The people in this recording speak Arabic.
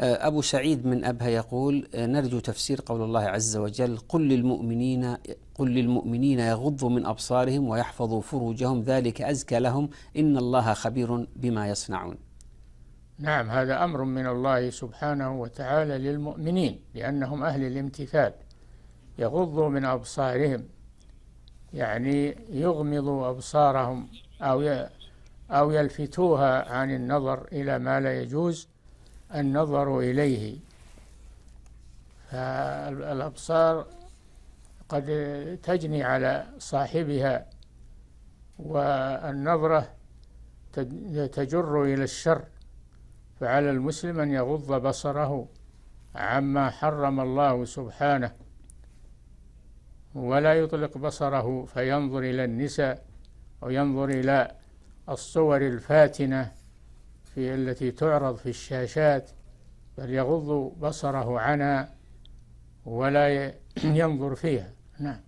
آه، أبو سعيد من أبها يقول آه، نرجو تفسير قول الله عز وجل قل للمؤمنين قل للمؤمنين يغضوا من أبصارهم ويحفظوا فروجهم ذلك أزكى لهم إن الله خبير بما يصنعون نعم هذا أمر من الله سبحانه وتعالى للمؤمنين لأنهم أهل الامتثال يغضوا من أبصارهم يعني يغمضوا أبصارهم أو أو يلفتوها عن النظر إلى ما لا يجوز النظر إليه فالأبصار قد تجني على صاحبها والنظرة تجر إلى الشر فعلى المسلم أن يغض بصره عما حرم الله سبحانه ولا يطلق بصره فينظر إلى النساء وينظر إلى الصور الفاتنة في التي تعرض في الشاشات بل يغض بصره عنها ولا ينظر فيها نعم